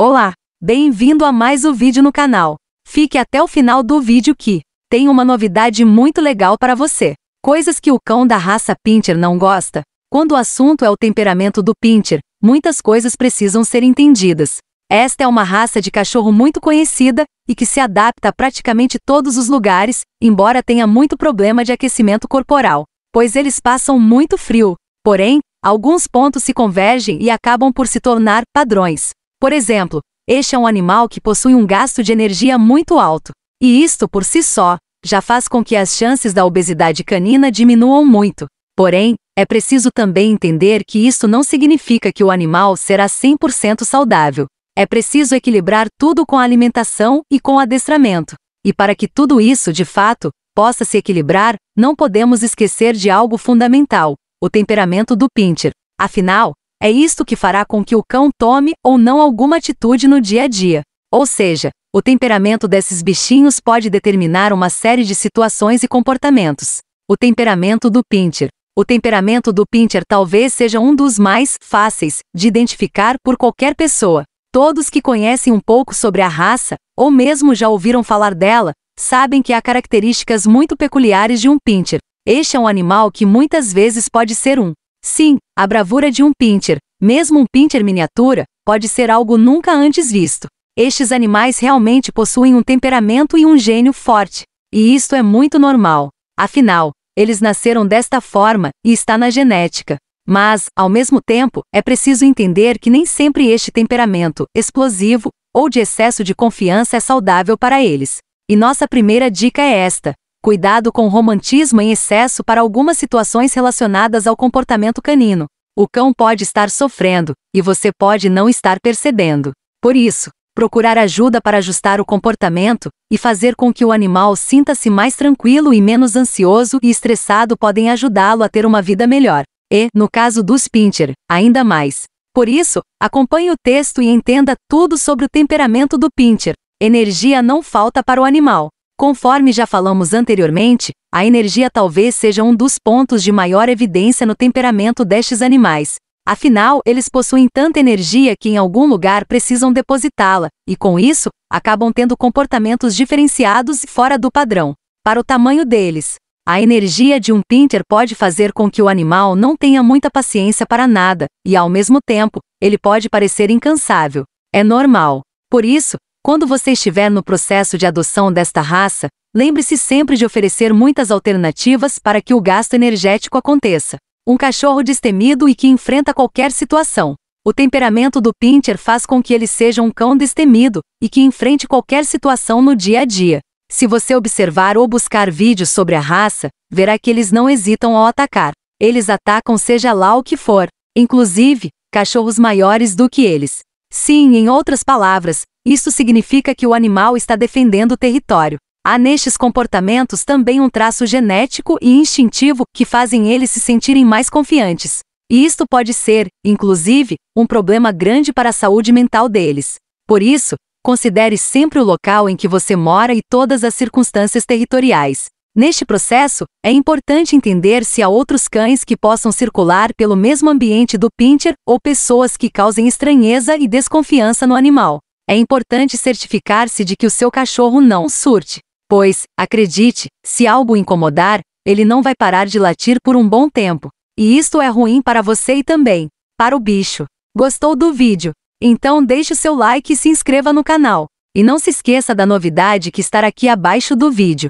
Olá, bem-vindo a mais um vídeo no canal. Fique até o final do vídeo que tem uma novidade muito legal para você. Coisas que o cão da raça Pinter não gosta. Quando o assunto é o temperamento do Pinter, muitas coisas precisam ser entendidas. Esta é uma raça de cachorro muito conhecida e que se adapta a praticamente todos os lugares, embora tenha muito problema de aquecimento corporal, pois eles passam muito frio. Porém, alguns pontos se convergem e acabam por se tornar padrões. Por exemplo, este é um animal que possui um gasto de energia muito alto, e isto por si só já faz com que as chances da obesidade canina diminuam muito. Porém, é preciso também entender que isso não significa que o animal será 100% saudável. É preciso equilibrar tudo com a alimentação e com o adestramento. E para que tudo isso, de fato, possa se equilibrar, não podemos esquecer de algo fundamental: o temperamento do pincher. Afinal, é isto que fará com que o cão tome ou não alguma atitude no dia a dia. Ou seja, o temperamento desses bichinhos pode determinar uma série de situações e comportamentos. O temperamento do pinter, O temperamento do pinter talvez seja um dos mais fáceis de identificar por qualquer pessoa. Todos que conhecem um pouco sobre a raça, ou mesmo já ouviram falar dela, sabem que há características muito peculiares de um pinter. Este é um animal que muitas vezes pode ser um Sim, a bravura de um pincher, mesmo um pincher miniatura, pode ser algo nunca antes visto. Estes animais realmente possuem um temperamento e um gênio forte, e isto é muito normal. Afinal, eles nasceram desta forma e está na genética. Mas, ao mesmo tempo, é preciso entender que nem sempre este temperamento explosivo ou de excesso de confiança é saudável para eles. E nossa primeira dica é esta: Cuidado com romantismo em excesso para algumas situações relacionadas ao comportamento canino. O cão pode estar sofrendo, e você pode não estar percebendo. Por isso, procurar ajuda para ajustar o comportamento e fazer com que o animal sinta-se mais tranquilo e menos ansioso e estressado podem ajudá-lo a ter uma vida melhor. E, no caso dos pincher, ainda mais. Por isso, acompanhe o texto e entenda tudo sobre o temperamento do pincher. Energia não falta para o animal. Conforme já falamos anteriormente, a energia talvez seja um dos pontos de maior evidência no temperamento destes animais. Afinal, eles possuem tanta energia que em algum lugar precisam depositá-la, e com isso, acabam tendo comportamentos diferenciados e fora do padrão. Para o tamanho deles, a energia de um pinter pode fazer com que o animal não tenha muita paciência para nada, e ao mesmo tempo, ele pode parecer incansável. É normal. Por isso, quando você estiver no processo de adoção desta raça, lembre-se sempre de oferecer muitas alternativas para que o gasto energético aconteça. Um cachorro destemido e que enfrenta qualquer situação. O temperamento do Pinter faz com que ele seja um cão destemido e que enfrente qualquer situação no dia a dia. Se você observar ou buscar vídeos sobre a raça, verá que eles não hesitam ao atacar. Eles atacam seja lá o que for, inclusive cachorros maiores do que eles. Sim, em outras palavras, isso significa que o animal está defendendo o território. Há nestes comportamentos também um traço genético e instintivo que fazem eles se sentirem mais confiantes. E isto pode ser, inclusive, um problema grande para a saúde mental deles. Por isso, considere sempre o local em que você mora e todas as circunstâncias territoriais. Neste processo, é importante entender se há outros cães que possam circular pelo mesmo ambiente do pincher ou pessoas que causem estranheza e desconfiança no animal. É importante certificar-se de que o seu cachorro não surte, pois, acredite, se algo incomodar, ele não vai parar de latir por um bom tempo. E isto é ruim para você e também para o bicho. Gostou do vídeo? Então deixe o seu like e se inscreva no canal. E não se esqueça da novidade que está aqui abaixo do vídeo.